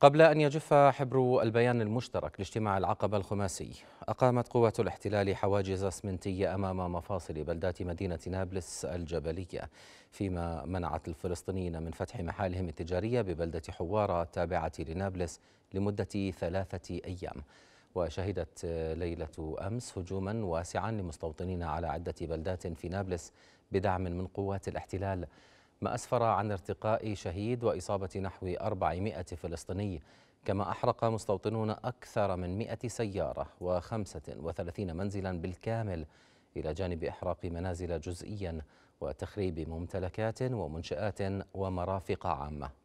قبل أن يجف حبر البيان المشترك لاجتماع العقبة الخماسي أقامت قوات الاحتلال حواجز اسمنتية أمام مفاصل بلدات مدينة نابلس الجبلية فيما منعت الفلسطينيين من فتح محالهم التجارية ببلدة حوارة التابعة لنابلس لمدة ثلاثة أيام وشهدت ليلة أمس هجوما واسعا لمستوطنين على عدة بلدات في نابلس بدعم من قوات الاحتلال ما أسفر عن ارتقاء شهيد وإصابة نحو 400 فلسطيني كما أحرق مستوطنون أكثر من 100 سيارة و35 منزلا بالكامل إلى جانب إحراق منازل جزئيا وتخريب ممتلكات ومنشآت ومرافق عامة